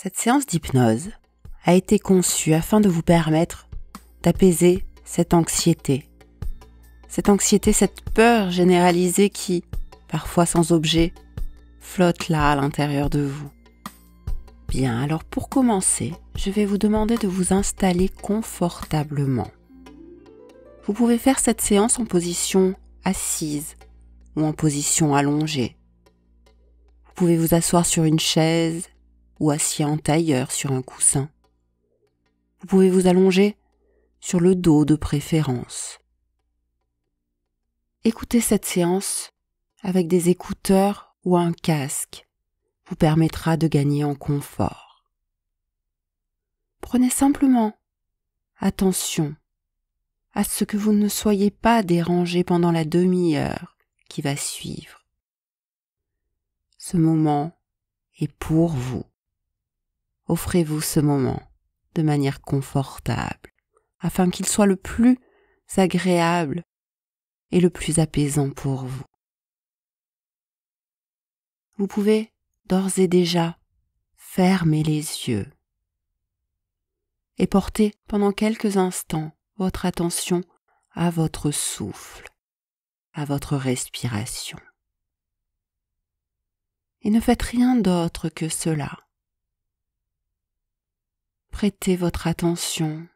Cette séance d'hypnose a été conçue afin de vous permettre d'apaiser cette anxiété. Cette anxiété, cette peur généralisée qui, parfois sans objet, flotte là à l'intérieur de vous. Bien, alors pour commencer, je vais vous demander de vous installer confortablement. Vous pouvez faire cette séance en position assise ou en position allongée. Vous pouvez vous asseoir sur une chaise, ou assis en tailleur sur un coussin. Vous pouvez vous allonger sur le dos de préférence. Écoutez cette séance avec des écouteurs ou un casque vous permettra de gagner en confort. Prenez simplement attention à ce que vous ne soyez pas dérangé pendant la demi-heure qui va suivre. Ce moment est pour vous offrez-vous ce moment de manière confortable, afin qu'il soit le plus agréable et le plus apaisant pour vous. Vous pouvez d'ores et déjà fermer les yeux et porter pendant quelques instants votre attention à votre souffle, à votre respiration. Et ne faites rien d'autre que cela prêtez votre attention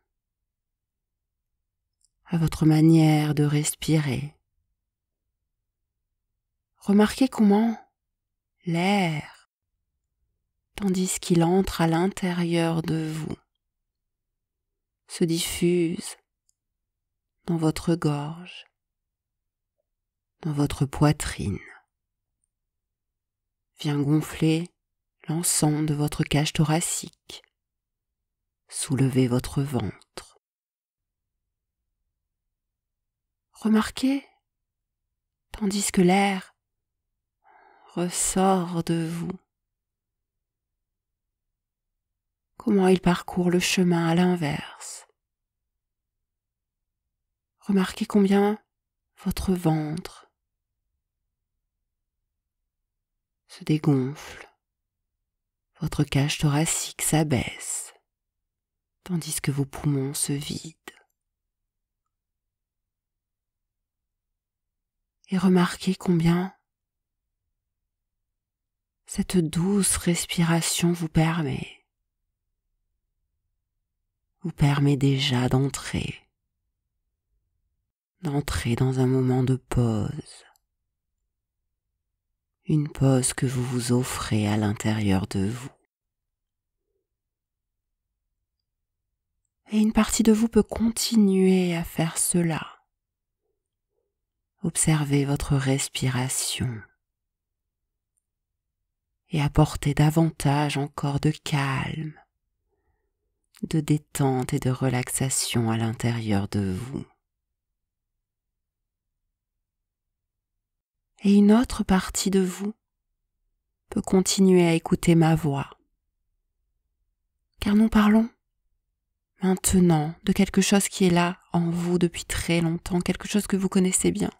à votre manière de respirer. Remarquez comment l'air, tandis qu'il entre à l'intérieur de vous, se diffuse dans votre gorge, dans votre poitrine, vient gonfler l'ensemble de votre cage thoracique, soulevez votre ventre. Remarquez, tandis que l'air ressort de vous, comment il parcourt le chemin à l'inverse. Remarquez combien votre ventre se dégonfle, votre cage thoracique s'abaisse tandis que vos poumons se vident. Et remarquez combien cette douce respiration vous permet, vous permet déjà d'entrer, d'entrer dans un moment de pause, une pause que vous vous offrez à l'intérieur de vous. et une partie de vous peut continuer à faire cela. Observez votre respiration et apporter davantage encore de calme, de détente et de relaxation à l'intérieur de vous. Et une autre partie de vous peut continuer à écouter ma voix, car nous parlons maintenant de quelque chose qui est là en vous depuis très longtemps, quelque chose que vous connaissez bien.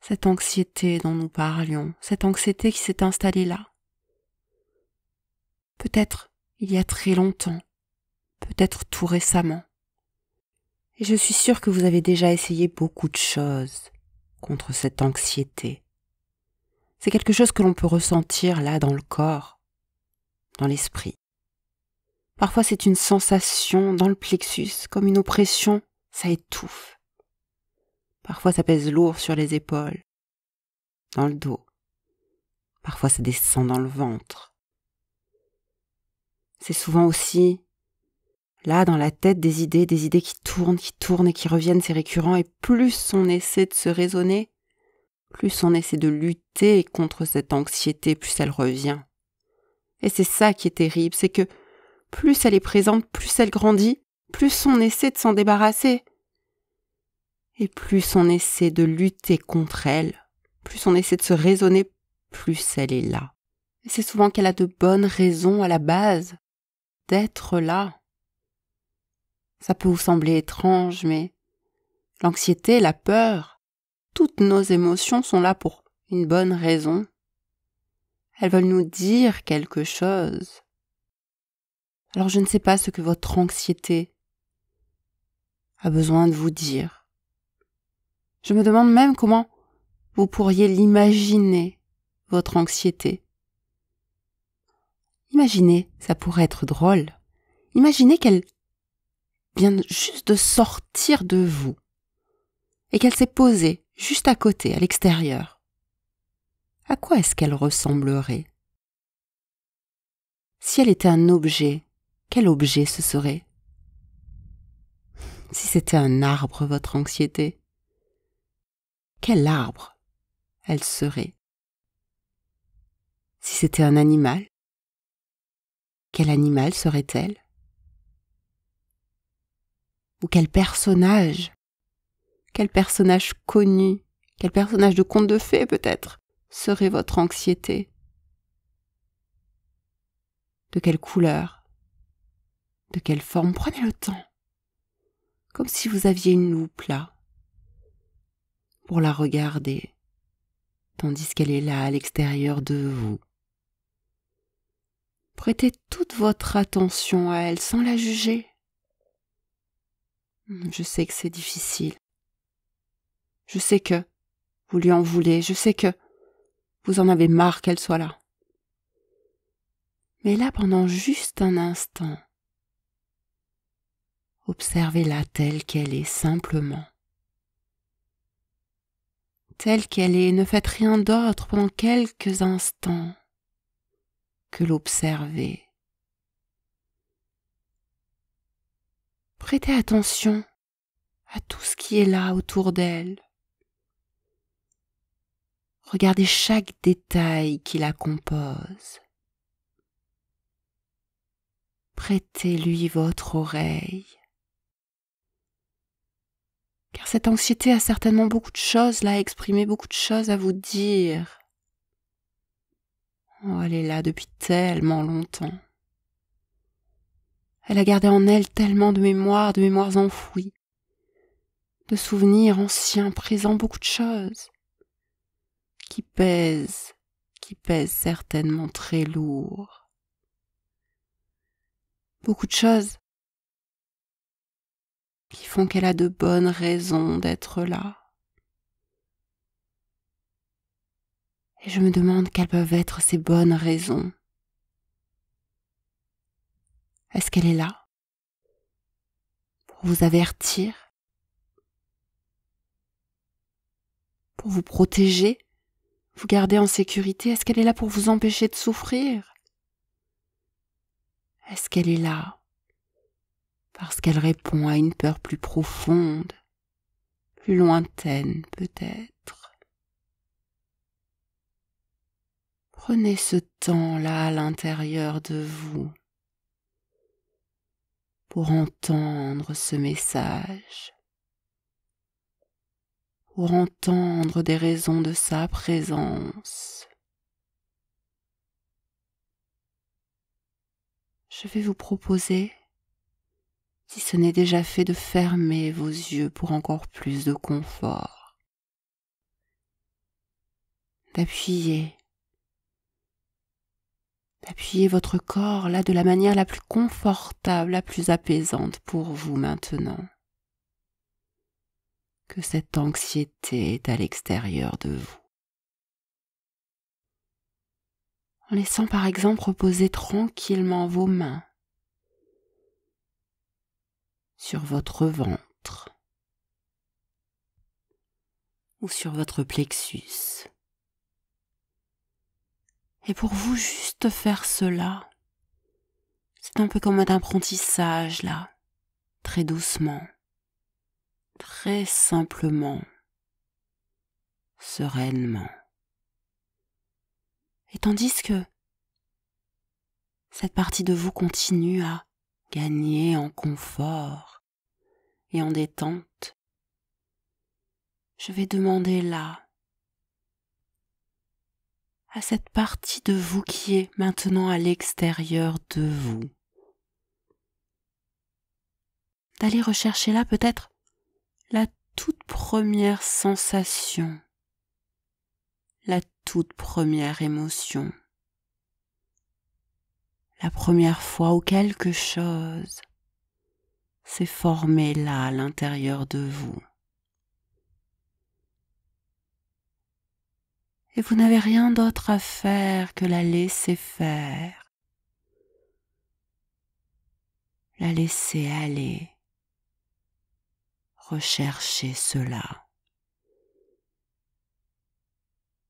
Cette anxiété dont nous parlions, cette anxiété qui s'est installée là. Peut-être il y a très longtemps, peut-être tout récemment. Et je suis sûre que vous avez déjà essayé beaucoup de choses contre cette anxiété. C'est quelque chose que l'on peut ressentir là dans le corps, dans l'esprit. Parfois c'est une sensation dans le plexus, comme une oppression, ça étouffe. Parfois ça pèse lourd sur les épaules, dans le dos. Parfois ça descend dans le ventre. C'est souvent aussi là dans la tête des idées, des idées qui tournent, qui tournent et qui reviennent, c'est récurrent, et plus on essaie de se raisonner, plus on essaie de lutter contre cette anxiété, plus elle revient. Et c'est ça qui est terrible, c'est que plus elle est présente, plus elle grandit, plus on essaie de s'en débarrasser. Et plus on essaie de lutter contre elle, plus on essaie de se raisonner, plus elle est là. Et c'est souvent qu'elle a de bonnes raisons à la base d'être là. Ça peut vous sembler étrange, mais l'anxiété, la peur, toutes nos émotions sont là pour une bonne raison. Elles veulent nous dire quelque chose. Alors je ne sais pas ce que votre anxiété a besoin de vous dire. Je me demande même comment vous pourriez l'imaginer, votre anxiété. Imaginez, ça pourrait être drôle. Imaginez qu'elle vient juste de sortir de vous et qu'elle s'est posée juste à côté, à l'extérieur. À quoi est-ce qu'elle ressemblerait Si elle était un objet, quel objet ce serait Si c'était un arbre, votre anxiété Quel arbre elle serait Si c'était un animal Quel animal serait-elle Ou quel personnage Quel personnage connu Quel personnage de conte de fées peut-être serait votre anxiété De quelle couleur de quelle forme Prenez le temps. Comme si vous aviez une loupe là, pour la regarder, tandis qu'elle est là à l'extérieur de vous. Prêtez toute votre attention à elle sans la juger. Hmm, je sais que c'est difficile. Je sais que vous lui en voulez, je sais que vous en avez marre qu'elle soit là. Mais là, pendant juste un instant, Observez-la telle qu'elle est simplement. Telle qu'elle est, ne faites rien d'autre pendant quelques instants que l'observer. Prêtez attention à tout ce qui est là autour d'elle. Regardez chaque détail qui la compose. Prêtez-lui votre oreille car cette anxiété a certainement beaucoup de choses là à exprimer, beaucoup de choses à vous dire. Oh, elle est là depuis tellement longtemps. Elle a gardé en elle tellement de mémoires, de mémoires enfouies, de souvenirs anciens, présents, beaucoup de choses, qui pèsent, qui pèsent certainement très lourd. Beaucoup de choses qui font qu'elle a de bonnes raisons d'être là. Et je me demande quelles peuvent être ces bonnes raisons. Est-ce qu'elle est là pour vous avertir Pour vous protéger Vous garder en sécurité Est-ce qu'elle est là pour vous empêcher de souffrir Est-ce qu'elle est là parce qu'elle répond à une peur plus profonde, plus lointaine peut-être. Prenez ce temps-là à l'intérieur de vous pour entendre ce message, pour entendre des raisons de sa présence. Je vais vous proposer si ce n'est déjà fait de fermer vos yeux pour encore plus de confort, d'appuyer, d'appuyer votre corps là de la manière la plus confortable, la plus apaisante pour vous maintenant, que cette anxiété est à l'extérieur de vous. en laissant par exemple reposer tranquillement vos mains sur votre ventre ou sur votre plexus. Et pour vous juste faire cela, c'est un peu comme un apprentissage là, très doucement, très simplement, sereinement. Et tandis que cette partie de vous continue à gagner en confort, et en détente. Je vais demander là, à cette partie de vous qui est maintenant à l'extérieur de vous, d'aller rechercher là peut-être la toute première sensation, la toute première émotion, la première fois où quelque chose s'est formée là à l'intérieur de vous. Et vous n'avez rien d'autre à faire que la laisser faire, la laisser aller. Rechercher cela.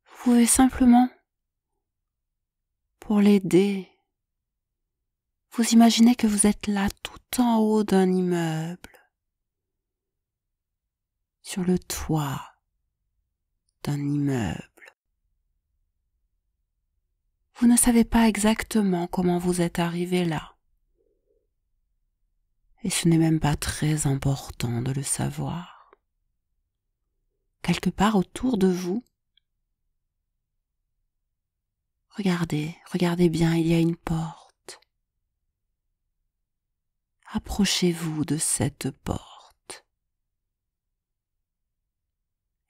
Vous pouvez simplement, pour l'aider, vous imaginez que vous êtes là tout en haut d'un immeuble, sur le toit d'un immeuble. Vous ne savez pas exactement comment vous êtes arrivé là. Et ce n'est même pas très important de le savoir. Quelque part autour de vous, regardez, regardez bien, il y a une porte approchez-vous de cette porte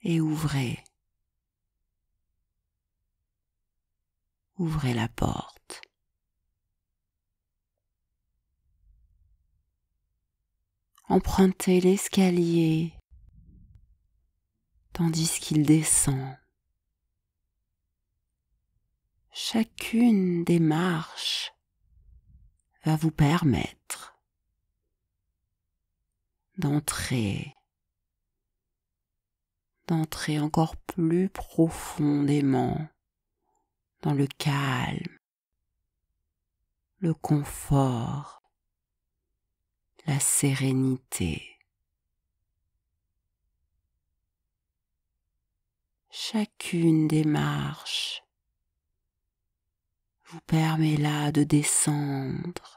et ouvrez. Ouvrez la porte. Empruntez l'escalier tandis qu'il descend. Chacune des marches va vous permettre d'entrer, d'entrer encore plus profondément dans le calme, le confort, la sérénité. Chacune des marches vous permet là de descendre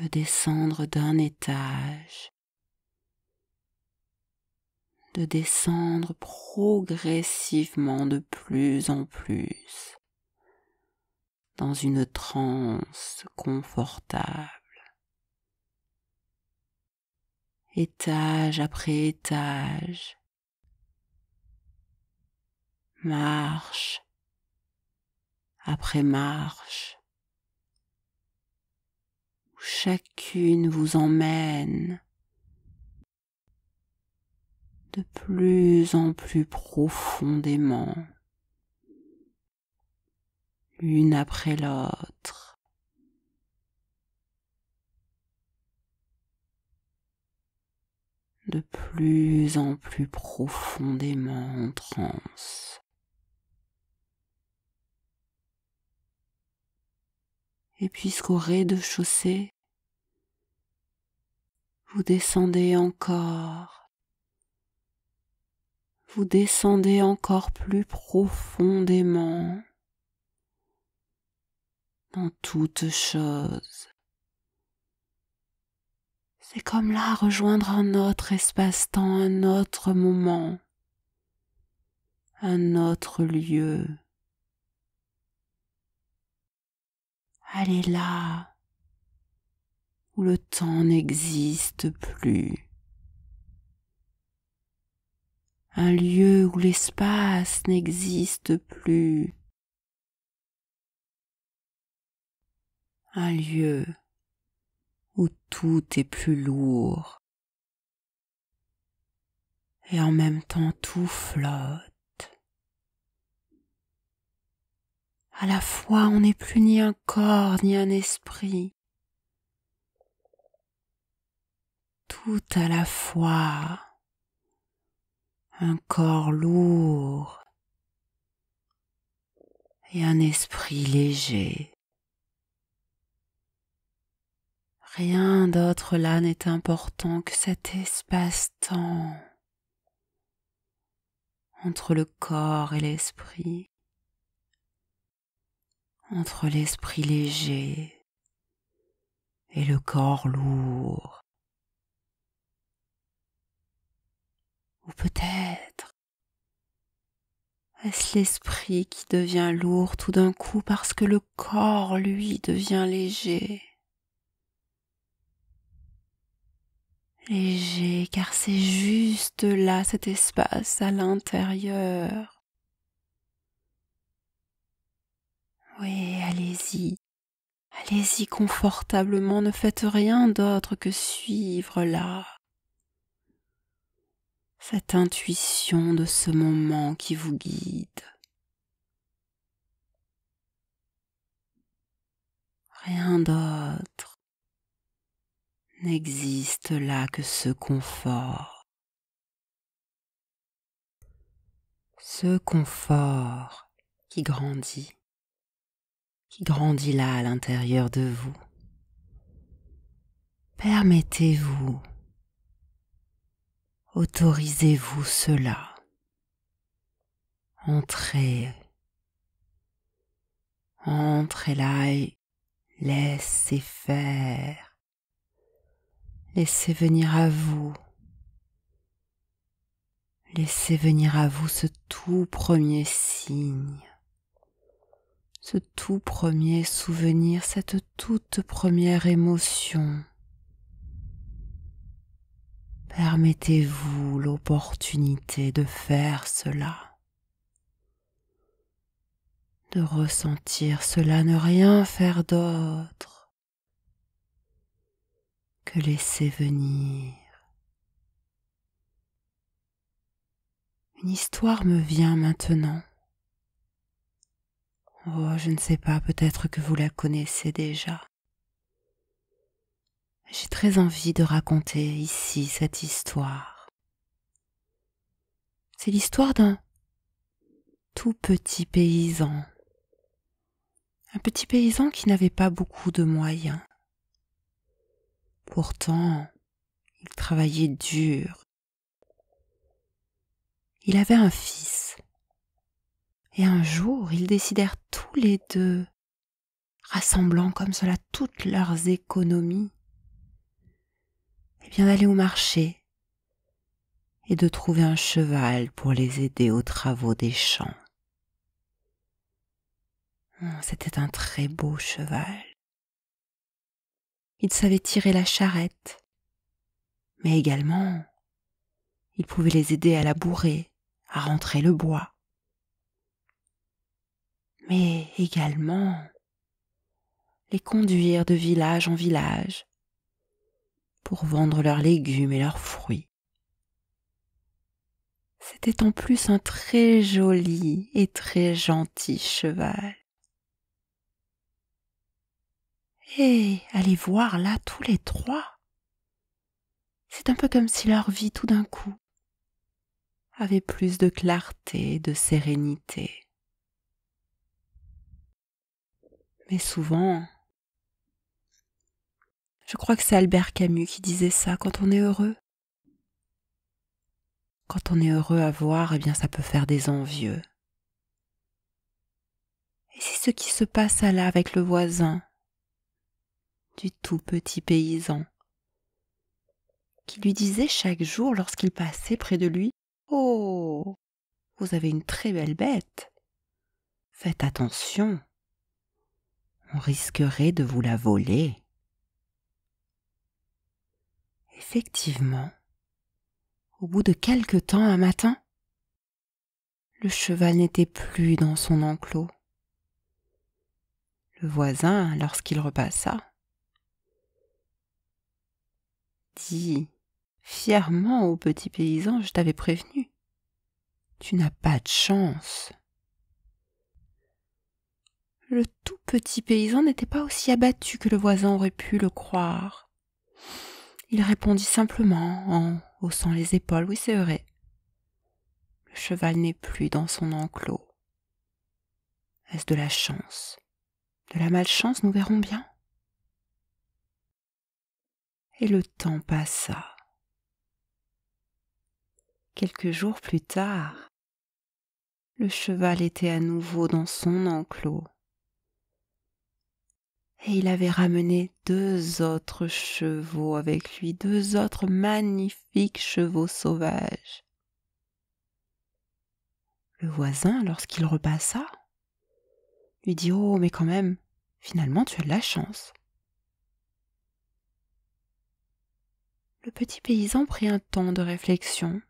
de descendre d'un étage, de descendre progressivement de plus en plus dans une transe confortable. Étage après étage, marche après marche, chacune vous emmène de plus en plus profondément, l'une après l'autre. de plus en plus profondément en transe. et puisqu'au rez-de-chaussée, vous descendez encore, vous descendez encore plus profondément dans toute chose. C'est comme là rejoindre un autre espace-temps, un autre moment, un autre lieu. Allez là où le temps n'existe plus. Un lieu où l'espace n'existe plus. Un lieu où tout est plus lourd et en même temps tout flotte. À la fois, on n'est plus ni un corps ni un esprit. Tout à la fois, un corps lourd et un esprit léger. Rien d'autre là n'est important que cet espace-temps entre le corps et l'esprit entre l'esprit léger et le corps lourd. Ou peut-être est-ce l'esprit qui devient lourd tout d'un coup parce que le corps, lui, devient léger Léger car c'est juste là cet espace à l'intérieur Oui, allez-y. Allez-y confortablement, ne faites rien d'autre que suivre là cette intuition de ce moment qui vous guide. Rien d'autre n'existe là que ce confort. Ce confort qui grandit grandit là à l'intérieur de vous. Permettez-vous, autorisez-vous cela. Entrez, entrez là et laissez faire. Laissez venir à vous. Laissez venir à vous ce tout premier signe ce tout premier souvenir, cette toute première émotion. Permettez-vous l'opportunité de faire cela, de ressentir cela, ne rien faire d'autre que laisser venir. Une histoire me vient maintenant. Oh, je ne sais pas, peut-être que vous la connaissez déjà. J'ai très envie de raconter ici cette histoire. C'est l'histoire d'un tout petit paysan. Un petit paysan qui n'avait pas beaucoup de moyens. Pourtant, il travaillait dur. Il avait un fils et un jour ils décidèrent tous les deux, rassemblant comme cela toutes leurs économies, eh bien d'aller au marché et de trouver un cheval pour les aider aux travaux des champs. Hum, c'était un très beau cheval. Il savait tirer la charrette, mais également il pouvait les aider à labourer, à rentrer le bois, mais également les conduire de village en village pour vendre leurs légumes et leurs fruits. C'était en plus un très joli et très gentil cheval. Et aller voir là tous les trois. C'est un peu comme si leur vie tout d'un coup avait plus de clarté de sérénité. mais souvent... Je crois que c'est Albert Camus qui disait ça quand on est heureux. Quand on est heureux à voir, eh bien ça peut faire des envieux. Et c'est ce qui se passe là avec le voisin du tout petit paysan qui lui disait chaque jour lorsqu'il passait près de lui Oh vous avez une très belle bête. Faites attention on risquerait de vous la voler. Effectivement, au bout de quelque temps un matin, le cheval n'était plus dans son enclos. Le voisin, lorsqu'il repassa, dit fièrement au petit paysan Je t'avais prévenu. Tu n'as pas de chance le tout petit paysan n'était pas aussi abattu que le voisin aurait pu le croire. Il répondit simplement en haussant les épaules Oui, c'est vrai. Le cheval n'est plus dans son enclos. Est-ce de la chance De la malchance, nous verrons bien. Et le temps passa. Quelques jours plus tard, le cheval était à nouveau dans son enclos et il avait ramené deux autres chevaux avec lui, deux autres magnifiques chevaux sauvages. Le voisin, lorsqu'il repassa, lui dit Oh, mais quand même, finalement tu as de la chance. Le petit paysan prit un temps de réflexion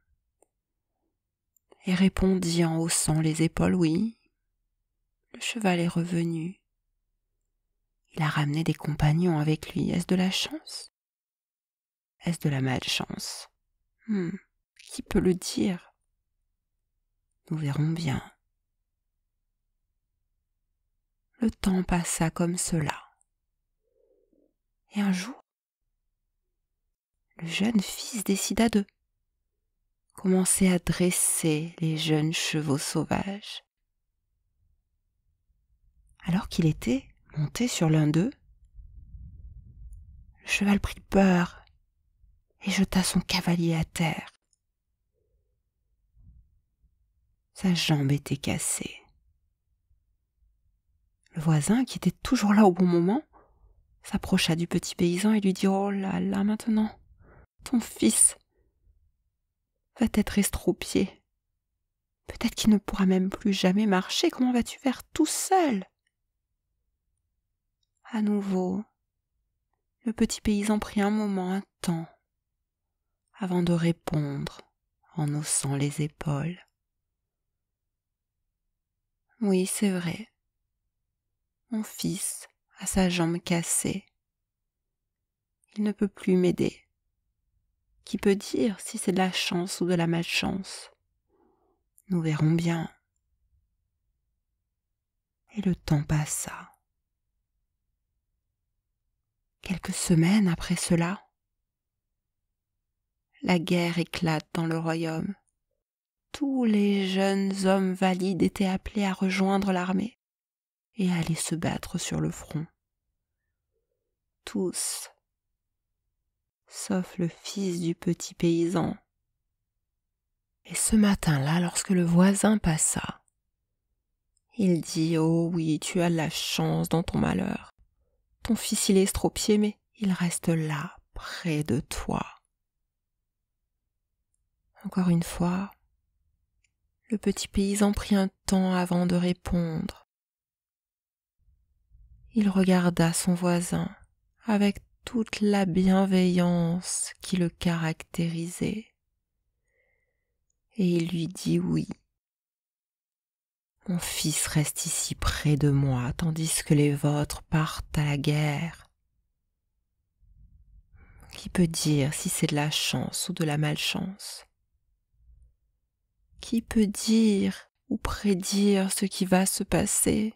et répondit en haussant les épaules Oui, le cheval est revenu il a ramené des compagnons avec lui. Est-ce de la chance Est-ce de la malchance hmm, Qui peut le dire Nous verrons bien. Le temps passa comme cela. Et un jour, le jeune fils décida de commencer à dresser les jeunes chevaux sauvages. Alors qu'il était monté sur l'un d'eux. Le cheval prit peur et jeta son cavalier à terre. Sa jambe était cassée. Le voisin, qui était toujours là au bon moment, s'approcha du petit paysan et lui dit Oh là là, maintenant, ton fils va être estropié. Peut-être qu'il ne pourra même plus jamais marcher. Comment vas-tu faire tout seul à nouveau, le petit paysan prit un moment, un temps, avant de répondre en haussant les épaules. Oui, c'est vrai. Mon fils a sa jambe cassée. Il ne peut plus m'aider. Qui peut dire si c'est de la chance ou de la malchance Nous verrons bien. Et le temps passa. Quelques semaines après cela, la guerre éclate dans le royaume. Tous les jeunes hommes valides étaient appelés à rejoindre l'armée et à aller se battre sur le front. Tous, sauf le fils du petit paysan. Et ce matin-là, lorsque le voisin passa, il dit Oh oui, tu as la chance dans ton malheur. Ton fils, il est estropié, mais il reste là, près de toi. Encore une fois, le petit paysan prit un temps avant de répondre. Il regarda son voisin avec toute la bienveillance qui le caractérisait, et il lui dit oui. Mon fils reste ici près de moi, tandis que les vôtres partent à la guerre. Qui peut dire si c'est de la chance ou de la malchance Qui peut dire ou prédire ce qui va se passer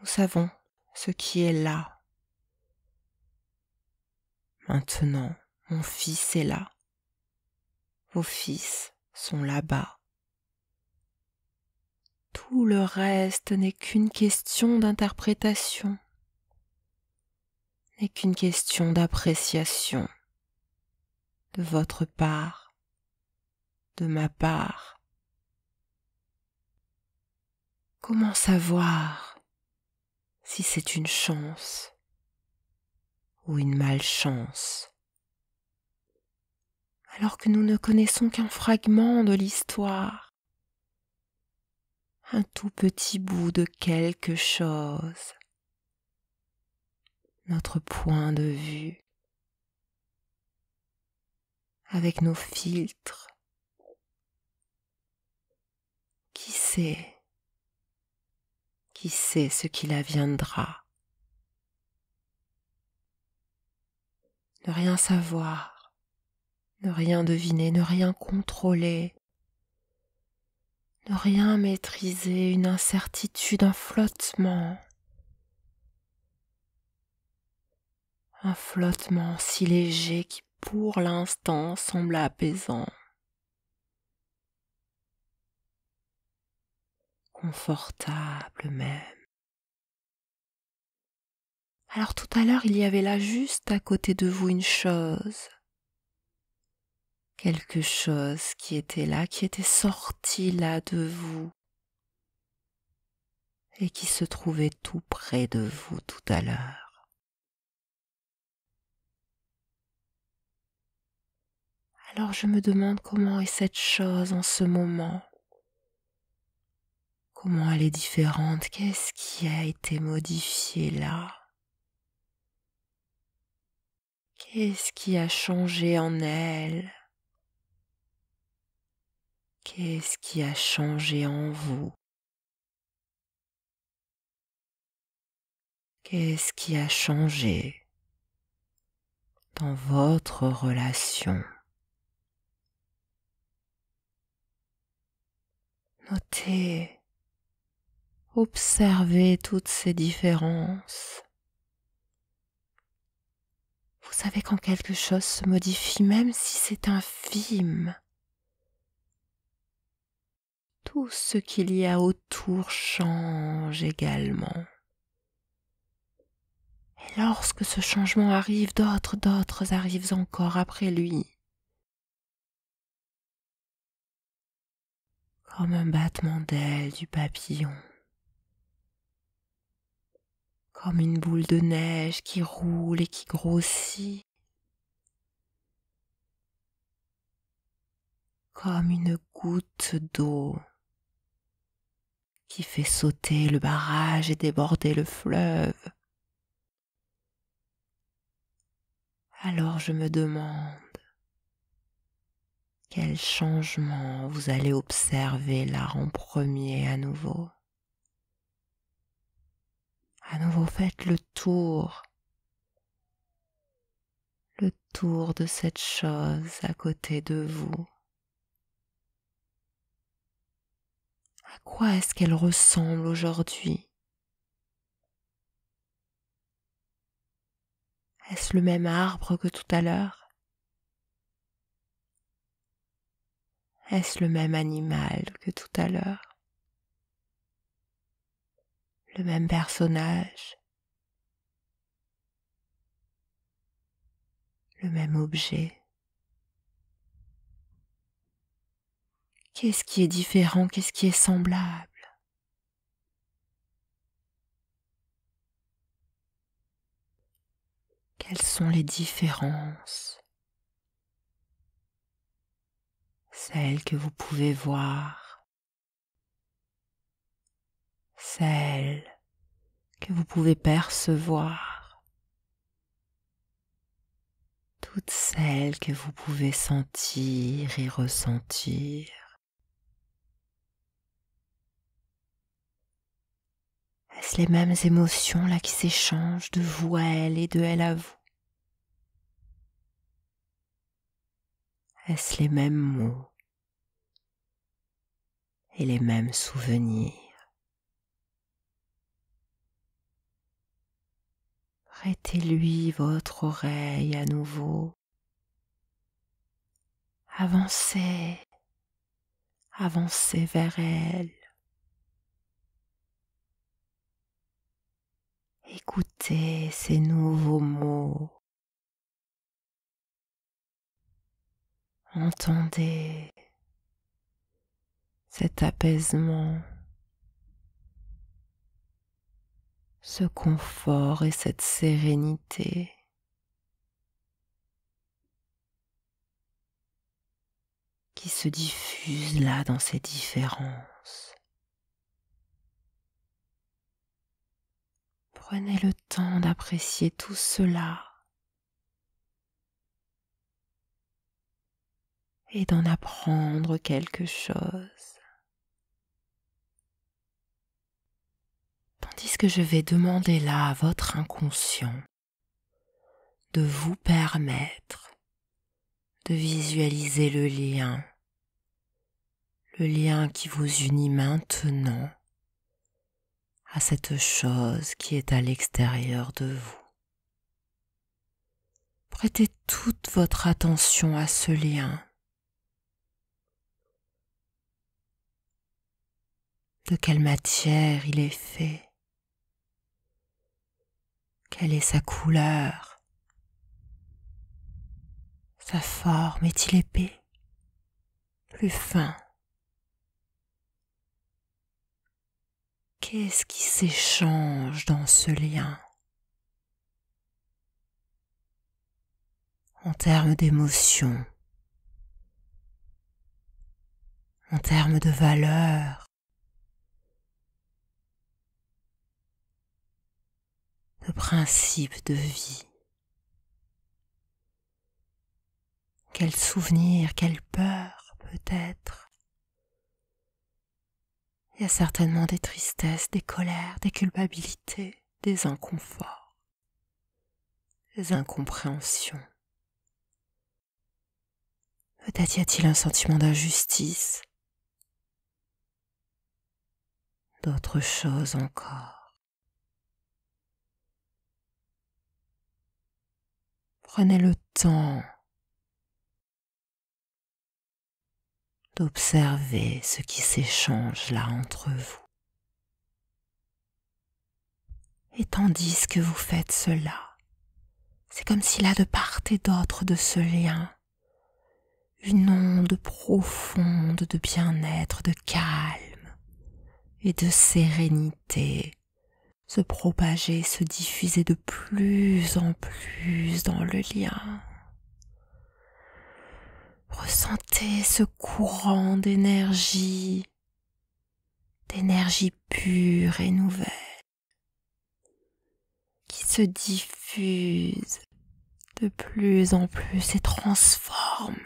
Nous savons ce qui est là. Maintenant, mon fils est là. Vos fils sont là-bas. Tout le reste n'est qu'une question d'interprétation, n'est qu'une question d'appréciation de votre part, de ma part. Comment savoir si c'est une chance ou une malchance alors que nous ne connaissons qu'un fragment de l'histoire un tout petit bout de quelque chose, notre point de vue, avec nos filtres. Qui sait Qui sait ce qu'il viendra, Ne rien savoir, ne rien deviner, ne rien contrôler, ne rien maîtriser, une incertitude, un flottement. Un flottement si léger qui pour l'instant semble apaisant, confortable même. Alors tout à l'heure il y avait là juste à côté de vous une chose quelque chose qui était là, qui était sorti là de vous et qui se trouvait tout près de vous tout à l'heure. Alors je me demande comment est cette chose en ce moment, comment elle est différente, qu'est-ce qui a été modifié là Qu'est-ce qui a changé en elle Qu'est-ce qui a changé en vous Qu'est-ce qui a changé dans votre relation Notez, observez toutes ces différences. Vous savez quand quelque chose se modifie, même si c'est infime tout ce qu'il y a autour change également. Et lorsque ce changement arrive, d'autres, d'autres arrivent encore après lui. Comme un battement d'aile du papillon. Comme une boule de neige qui roule et qui grossit. Comme une goutte d'eau qui fait sauter le barrage et déborder le fleuve. Alors je me demande quel changement vous allez observer là en premier à nouveau. À nouveau faites le tour, le tour de cette chose à côté de vous. quoi est-ce qu'elle ressemble aujourd'hui Est-ce le même arbre que tout à l'heure Est-ce le même animal que tout à l'heure Le même personnage Le même objet Qu'est-ce qui est différent Qu'est-ce qui est semblable Quelles sont les différences Celles que vous pouvez voir. Celles que vous pouvez percevoir. Toutes celles que vous pouvez sentir et ressentir. Est-ce les mêmes émotions là qui s'échangent de vous à elle et de elle à vous Est-ce les mêmes mots et les mêmes souvenirs Prêtez-lui votre oreille à nouveau. Avancez, avancez vers elle. Écoutez ces nouveaux mots. Entendez cet apaisement, ce confort et cette sérénité. qui se diffuse là dans ces différents Prenez le temps d'apprécier tout cela et d'en apprendre quelque chose. Tandis que je vais demander là à votre inconscient de vous permettre de visualiser le lien, le lien qui vous unit maintenant à cette chose qui est à l'extérieur de vous. Prêtez toute votre attention à ce lien. De quelle matière il est fait Quelle est sa couleur Sa forme est-il épais Plus fin Qu'est-ce qui s'échange dans ce lien en termes d'émotion, en termes de valeur, de principe de vie. Quel souvenir, quelle peur peut-être il y a certainement des tristesses, des colères, des culpabilités, des inconforts, des incompréhensions. Peut-être y a-t-il un sentiment d'injustice, d'autres choses encore. Prenez le temps d'observer ce qui s'échange là entre vous. Et tandis que vous faites cela, c'est comme s'il a de part et d'autre de ce lien une onde profonde de bien-être, de calme et de sérénité se propager, se diffuser de plus en plus dans le lien. Ressentez ce courant d'énergie, d'énergie pure et nouvelle, qui se diffuse de plus en plus et transforme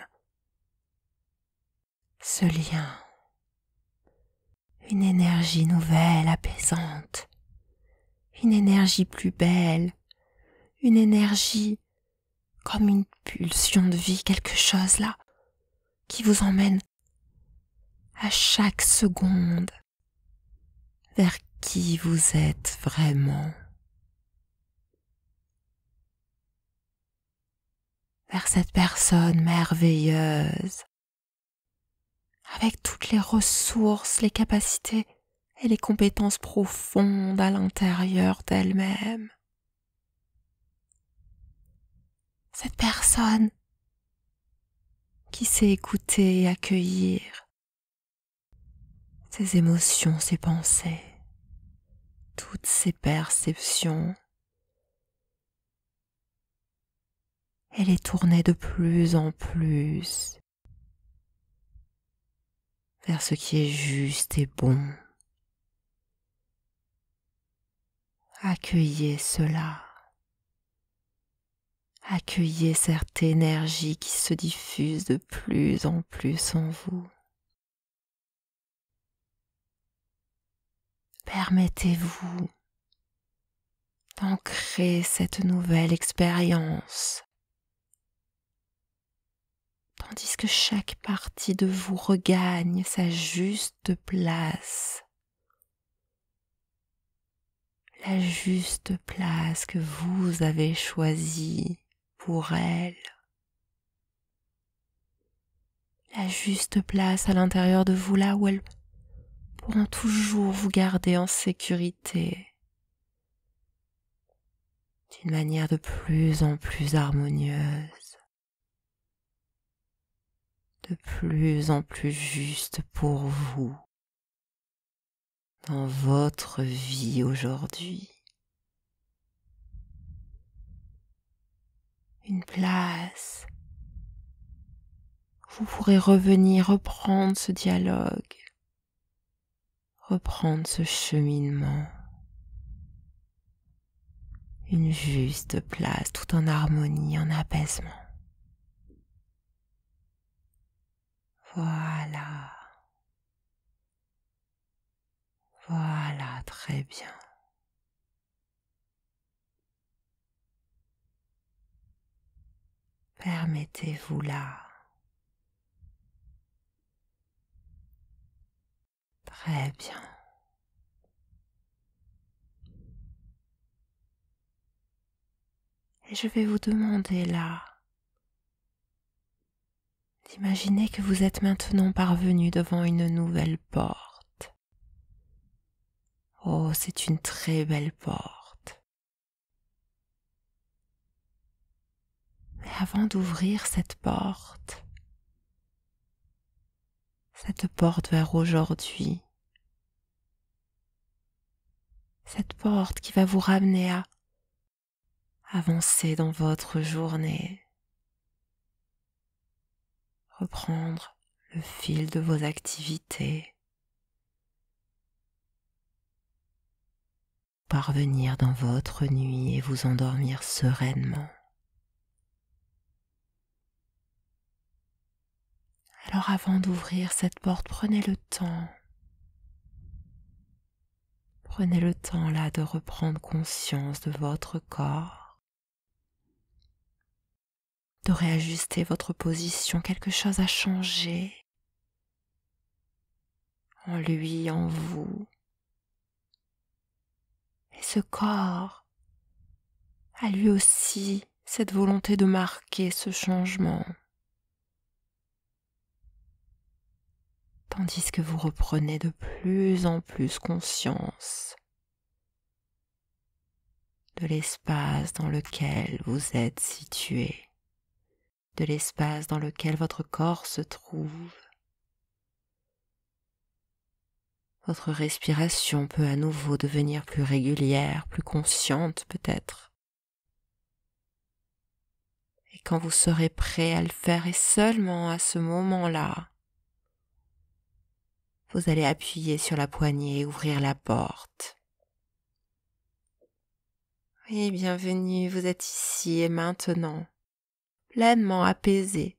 ce lien. Une énergie nouvelle, apaisante, une énergie plus belle, une énergie comme une pulsion de vie, quelque chose là qui vous emmène à chaque seconde vers qui vous êtes vraiment, vers cette personne merveilleuse, avec toutes les ressources, les capacités et les compétences profondes à l'intérieur d'elle-même. Cette personne qui sait écouter et accueillir ses émotions, ses pensées, toutes ses perceptions. Elle les tournée de plus en plus vers ce qui est juste et bon. Accueillez cela. Accueillez cette énergie qui se diffuse de plus en plus en vous. Permettez-vous d'ancrer cette nouvelle expérience, tandis que chaque partie de vous regagne sa juste place, la juste place que vous avez choisie pour elle. La juste place à l'intérieur de vous là où elles pourront toujours vous garder en sécurité d'une manière de plus en plus harmonieuse, de plus en plus juste pour vous dans votre vie aujourd'hui. une place. Vous pourrez revenir, reprendre ce dialogue, reprendre ce cheminement. Une juste place, tout en harmonie, en apaisement. Voilà. Voilà, très bien. Permettez-vous là Très bien. Et je vais vous demander là d'imaginer que vous êtes maintenant parvenu devant une nouvelle porte. Oh, c'est une très belle porte. Mais avant d'ouvrir cette porte, cette porte vers aujourd'hui, cette porte qui va vous ramener à avancer dans votre journée, reprendre le fil de vos activités, parvenir dans votre nuit et vous endormir sereinement. Alors avant d'ouvrir cette porte, prenez le temps. Prenez le temps là de reprendre conscience de votre corps, de réajuster votre position. Quelque chose a changé en lui, en vous. Et ce corps a lui aussi cette volonté de marquer ce changement. tandis que vous reprenez de plus en plus conscience de l'espace dans lequel vous êtes situé, de l'espace dans lequel votre corps se trouve. Votre respiration peut à nouveau devenir plus régulière, plus consciente peut-être. Et quand vous serez prêt à le faire, et seulement à ce moment-là, vous allez appuyer sur la poignée et ouvrir la porte. Oui, bienvenue, vous êtes ici et maintenant, pleinement apaisé,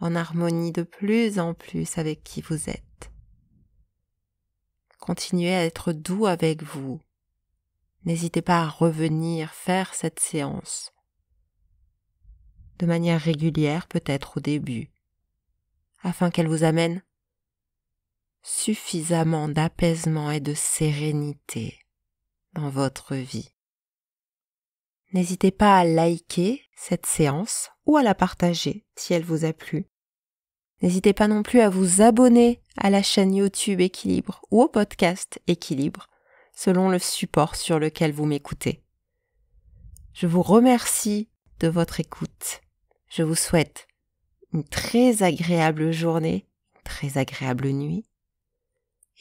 en harmonie de plus en plus avec qui vous êtes. Continuez à être doux avec vous. N'hésitez pas à revenir faire cette séance de manière régulière peut-être au début, afin qu'elle vous amène suffisamment d'apaisement et de sérénité dans votre vie. N'hésitez pas à liker cette séance ou à la partager si elle vous a plu. N'hésitez pas non plus à vous abonner à la chaîne YouTube Équilibre ou au podcast Équilibre selon le support sur lequel vous m'écoutez. Je vous remercie de votre écoute. Je vous souhaite une très agréable journée, une très agréable nuit